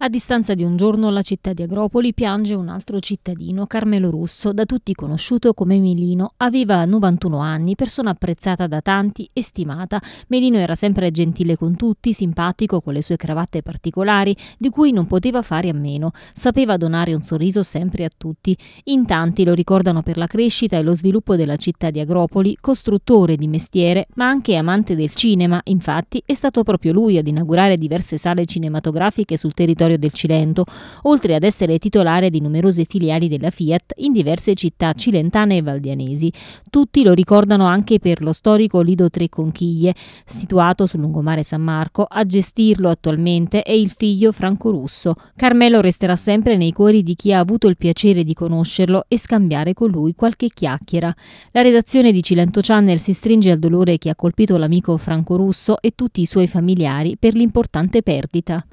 A distanza di un giorno la città di Agropoli piange un altro cittadino, Carmelo Russo, da tutti conosciuto come Melino. Aveva 91 anni, persona apprezzata da tanti e stimata. Melino era sempre gentile con tutti, simpatico con le sue cravatte particolari, di cui non poteva fare a meno. Sapeva donare un sorriso sempre a tutti. In tanti lo ricordano per la crescita e lo sviluppo della città di Agropoli, costruttore di mestiere, ma anche amante del cinema. Infatti è stato proprio lui ad inaugurare diverse sale cinematografiche sul territorio territorio del Cilento, oltre ad essere titolare di numerose filiali della Fiat in diverse città cilentane e valdianesi. Tutti lo ricordano anche per lo storico Lido Tre Conchiglie, situato sul lungomare San Marco, a gestirlo attualmente è il figlio Franco Russo. Carmelo resterà sempre nei cuori di chi ha avuto il piacere di conoscerlo e scambiare con lui qualche chiacchiera. La redazione di Cilento Channel si stringe al dolore che ha colpito l'amico Franco Russo e tutti i suoi familiari per l'importante perdita.